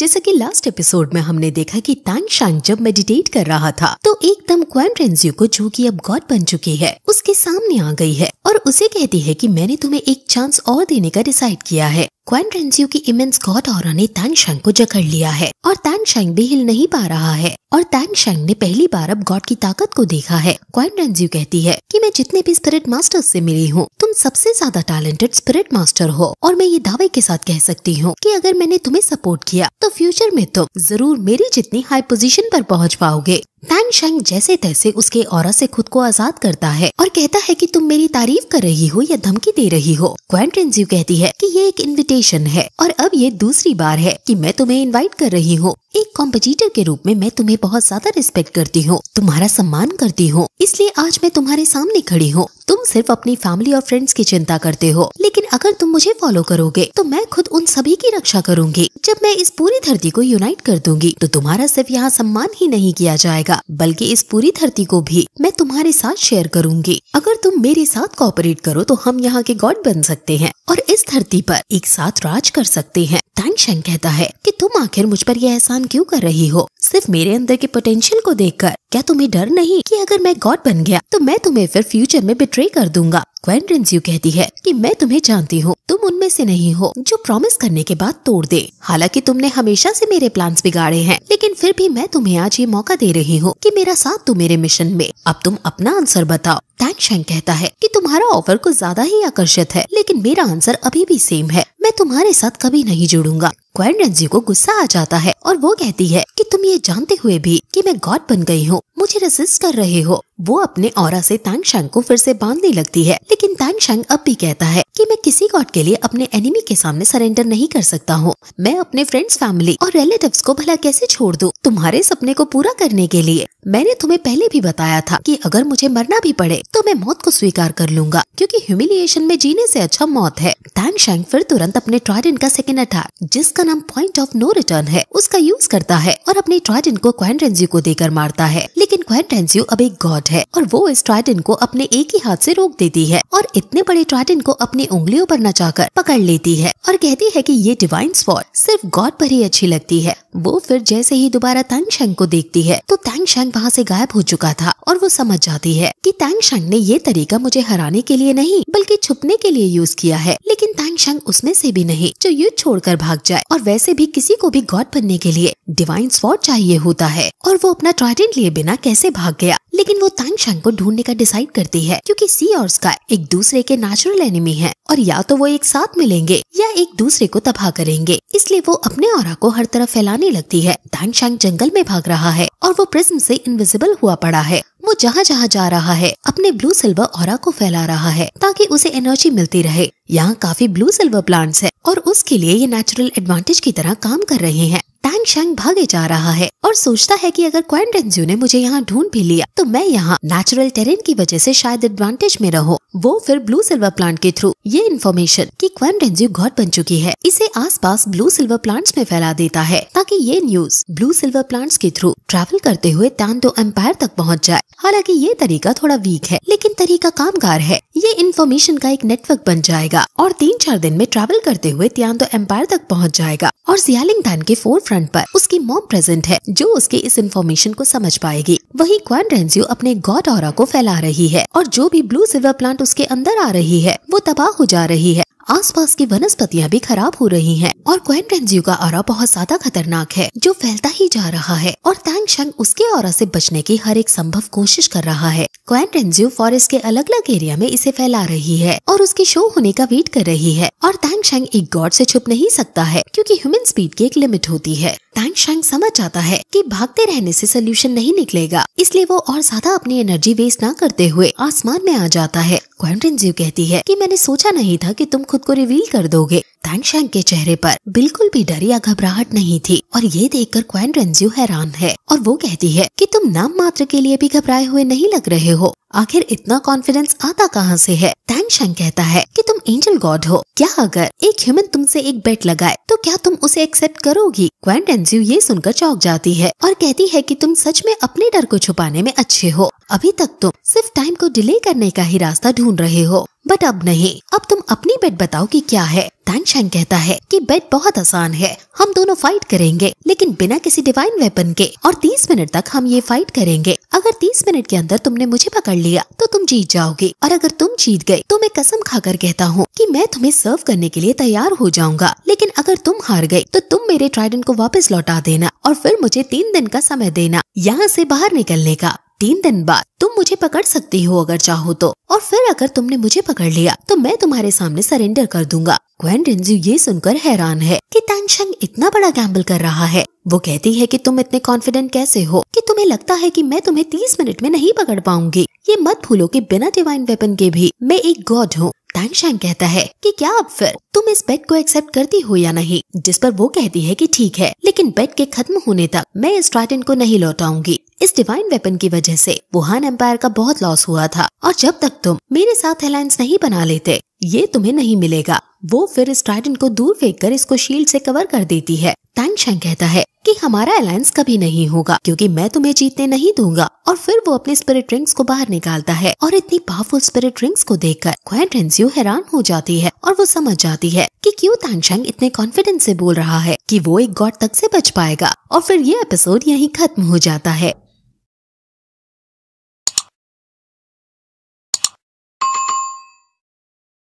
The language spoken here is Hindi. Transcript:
जैसा कि लास्ट एपिसोड में हमने देखा कि तान शांग जब मेडिटेट कर रहा था तो एकदम क्वान रेंजियो को जो की अब गॉड बन चुकी है उसके सामने आ गई है और उसे कहती है कि मैंने तुम्हें एक चांस और देने का डिसाइड किया है क्वान रेंजियो की इमेंस गॉड और ने शेंग को जकड़ लिया है और शेंग भी हिल नहीं पा रहा है और शेंग ने पहली बार अब गॉड की ताकत को देखा है क्वान रेंजियो कहती है कि मैं जितने भी स्पिरिट मास्टर से मिली हूँ तुम सबसे ज्यादा टैलेंटेड स्पिरिट मास्टर हो और मैं ये दावे के साथ कह सकती हूँ की अगर मैंने तुम्हें सपोर्ट किया तो फ्यूचर में तुम जरूर मेरी जितनी हाई पोजिशन आरोप पहुँच पाओगे फैन शेंग जैसे तैसे उसके और से खुद को आजाद करता है और कहता है कि तुम मेरी तारीफ कर रही हो या धमकी दे रही हो क्वेंट्रेंजिव कहती है कि ये एक इनविटेशन है और अब ये दूसरी बार है कि मैं तुम्हें इनवाइट कर रही हूँ एक कॉम्पिटिटर के रूप में मैं तुम्हें बहुत ज्यादा रिस्पेक्ट करती हूँ तुम्हारा सम्मान करती हूँ इसलिए आज मैं तुम्हारे सामने खड़ी हूँ तुम सिर्फ अपनी फैमिली और फ्रेंड्स की चिंता करते हो लेकिन अगर तुम मुझे फॉलो करोगे तो मैं खुद उन सभी की रक्षा करूंगी जब मैं इस पूरी धरती को यूनाइट कर दूंगी तो तुम्हारा सिर्फ यहाँ सम्मान ही नहीं किया जाएगा बल्कि इस पूरी धरती को भी मैं तुम्हारे साथ शेयर करूंगी अगर तुम मेरे साथ कॉपरेट करो तो हम यहाँ के गॉड बन सकते हैं और इस धरती पर एक साथ राज कर सकते हैं टैंगशेंग कहता है कि तुम आखिर मुझ पर यह एहसान क्यों कर रही हो सिर्फ मेरे अंदर के पोटेंशियल को देखकर क्या तुम्हें डर नहीं कि अगर मैं गॉड बन गया तो मैं तुम्हें फिर फ्यूचर में बिट्रे कर दूंगा क्वेंड्रिन कहती है कि मैं तुम्हें जानती हूँ तुम उनमें से नहीं हो जो प्रॉमिस करने के बाद तोड़ दे हालांकि तुमने हमेशा से मेरे प्लान्स बिगाड़े हैं लेकिन फिर भी मैं तुम्हें आज ये मौका दे रही हूँ कि मेरा साथ दो मेरे मिशन में अब तुम अपना आंसर बताओ टैंग शेंग कहता है कि तुम्हारा ऑफर कुछ ज्यादा ही आकर्षित है लेकिन मेरा आंसर अभी भी सेम है मैं तुम्हारे साथ कभी नहीं जुड़ूंगा क्वेरनेंसी को गुस्सा आ जाता है और वो कहती है कि तुम ये जानते हुए भी कि मैं गॉड बन गई हूँ मुझे रेसिस्ट कर रहे हो वो अपने और से शांग को फिर से बांधने लगती है लेकिन शांग अब भी कहता है कि मैं किसी गॉड के लिए अपने एनिमी के सामने सरेंडर नहीं कर सकता हूँ मैं अपने फ्रेंड्स फैमिली और रिलेटिव्स को भला कैसे छोड़ दूँ तुम्हारे सपने को पूरा करने के लिए मैंने तुम्हें पहले भी बताया था कि अगर मुझे मरना भी पड़े तो मैं मौत को स्वीकार कर लूंगा क्योंकि ह्यूमिलिएशन में जीने से अच्छा मौत है तांग शैंग फिर तुरंत अपने ट्राइडन का सेकेंड अटैक जिसका नाम पॉइंट ऑफ नो रिटर्न है उसका यूज करता है और अपने ट्राइडन को क्वेंट को देकर मारता है लेकिन क्वेंट अब एक गॉड ट्राइडेंट है और वो इस ट्राइडेंट को अपने एक ही हाथ से रोक देती है और इतने बड़े ट्राइडेंट को अपनी उंगलियों पर नचाकर पकड़ लेती है और कहती है कि ये डिवाइन स्पॉट सिर्फ गॉड पर ही अच्छी लगती है वो फिर जैसे ही दोबारा तैंग शेंग को देखती है तो तैंग शेंग वहाँ से गायब हो चुका था और वो समझ जाती है कि तैंग शेंग ने ये तरीका मुझे हराने के लिए नहीं बल्कि छुपने के लिए यूज किया है लेकिन तैंग शेंग उसमें से भी नहीं जो युद्ध छोड़कर भाग जाए और वैसे भी किसी को भी गॉड बनने के लिए डिवाइन स्पॉट चाहिए होता है और वो अपना ट्राइडेंट लिए बिना कैसे भाग गया लेकिन वो तानशांग को ढूंढने का डिसाइड करती है क्योंकि सी और स्काई एक दूसरे के नेचुरल एनिमी हैं और या तो वो एक साथ मिलेंगे या एक दूसरे को तबाह करेंगे इसलिए वो अपने और को हर तरफ फैलाने लगती है तानशांग जंगल में भाग रहा है और वो प्रिज्म से इनविजिबल हुआ पड़ा है वो जहाँ जहाँ जा रहा है अपने ब्लू सिल्वर और को फैला रहा है ताकि उसे एनर्जी मिलती रहे यहाँ काफी ब्लू सिल्वर प्लांट्स है और उसके लिए ये नेचुरल एडवांटेज की तरह काम कर रहे हैं टैंग शैंग भागे जा रहा है और सोचता है कि अगर क्वान ने मुझे यहाँ ढूंढ भी लिया तो मैं यहाँ नेचुरल टेरेन की वजह से शायद एडवांटेज में रहो वो फिर ब्लू सिल्वर प्लांट के थ्रू ये इन्फॉर्मेशन कि क्वान रेंजू घोट बन चुकी है इसे आसपास ब्लू सिल्वर प्लांट्स में फैला देता है ताकि ये न्यूज ब्लू सिल्वर प्लांट्स के थ्रू ट्रैवल करते हुए तांदो एम्पायर तक पहुँच जाए हालांकि ये तरीका थोड़ा वीक है लेकिन तरीका कामगार है ये इन्फॉर्मेशन का एक नेटवर्क बन जाएगा और तीन चार दिन में ट्रैवल करते हुए त्यांदो एम्पायर तक पहुंच जाएगा और जियालिंग थान के फोर फ्रंट आरोप उसकी मॉम प्रेजेंट है जो उसके इस इन्फॉर्मेशन को समझ पाएगी वही क्वान रेंजियो अपने गॉड और को फैला रही है और जो भी ब्लू सिल्वर प्लांट उसके अंदर आ रही है वो तबाह हो जा रही है आसपास की वनस्पतियां भी खराब हो रही हैं और क्वेन रेंजियो का आरा बहुत ज्यादा खतरनाक है जो फैलता ही जा रहा है और तैंग शंग उसके और से बचने की हर एक संभव कोशिश कर रहा है ग्वैन जू फॉरेस्ट के अलग अलग एरिया में इसे फैला रही है और उसके शो होने का वेट कर रही है और तैंग शेंग एक गॉड से छुप नहीं सकता है क्योंकि ह्यूमन स्पीड की एक लिमिट होती है तैंग शेंग समझ जाता है कि भागते रहने से सोल्यूशन नहीं निकलेगा इसलिए वो और ज्यादा अपनी एनर्जी वेस्ट ना करते हुए आसमान में आ जाता है ग्वैन जू कहती है की मैंने सोचा नहीं था की तुम खुद को रिवील कर दोगे तैंग शेंग के चेहरे पर बिल्कुल भी डर या घबराहट नहीं थी और ये देखकर कर रेंजू हैरान है और वो कहती है की तुम नाम मात्र के लिए भी घबराए हुए नहीं लग रहे हो 候，आखिर इतना कॉन्फिडेंस आता कहाँ से है टैंग कहता है कि तुम एंजल गॉड हो क्या अगर एक ह्यूमन तुमसे एक बेट लगाए तो क्या तुम उसे एक्सेप्ट करोगी क्वेंट एनजियो ये सुनकर चौक जाती है और कहती है कि तुम सच में अपने डर को छुपाने में अच्छे हो अभी तक तुम सिर्फ टाइम को डिले करने का ही रास्ता ढूंढ रहे हो बट अब नहीं अब तुम अपनी बेट बताओ कि क्या है टैंग शैंग कहता है कि बेट बहुत आसान है हम दोनों फाइट करेंगे लेकिन बिना किसी डिवाइन वेपन के और 30 मिनट तक हम ये फाइट करेंगे अगर 30 मिनट के अंदर तुमने मुझे पकड़ लिया तो तुम जीत जाओगे और अगर तुम जीत गए तो मैं कसम खाकर कहता हूँ कि मैं तुम्हें सर्व करने के लिए तैयार हो जाऊंगा लेकिन अगर तुम हार गए तो तुम मेरे ट्राइडन को वापस लौटा देना और फिर मुझे तीन दिन का समय देना यहाँ से बाहर निकलने का तीन दिन बाद तुम मुझे पकड़ सकती हो अगर चाहो तो और फिर अगर तुमने मुझे पकड़ लिया तो मैं तुम्हारे सामने सरेंडर कर दूंगा ग्वेन रिंजू ये सुनकर हैरान है कि तैनशंग इतना बड़ा गैम्बल कर रहा है वो कहती है कि तुम इतने कॉन्फिडेंट कैसे हो कि तुम्हें लगता है कि मैं तुम्हें तीस मिनट में नहीं पकड़ पाऊंगी ये मत भूलो कि बिना डिवाइन वेपन के भी मैं एक गॉड हूँ तैंग कहता है कि क्या अब फिर तुम इस बेट को एक्सेप्ट करती हो या नहीं जिस पर वो कहती है कि ठीक है लेकिन बेट के खत्म होने तक मैं इस ट्राइटन को नहीं लौटाऊंगी इस डिवाइन वेपन की वजह से वुहान एम्पायर का बहुत लॉस हुआ था और जब तक तुम मेरे साथ अलायंस नहीं बना लेते ये तुम्हें नहीं मिलेगा वो फिर इस ट्राइडन को दूर फेंक कर इसको शील्ड से कवर कर देती है टैंग शेंग कहता है कि हमारा अलायंस कभी नहीं होगा क्योंकि मैं तुम्हें जीतने नहीं दूंगा और फिर वो अपने स्पिरिट रिंग्स को बाहर निकालता है और इतनी पावरफुल स्पिरिट रिंग्स को देखकर क्वेन रेंजियो हैरान हो जाती है और वो समझ जाती है कि क्यों तानशेंग इतने कॉन्फिडेंस से बोल रहा है कि वो एक गॉड तक से बच पाएगा और फिर ये एपिसोड यही खत्म हो जाता है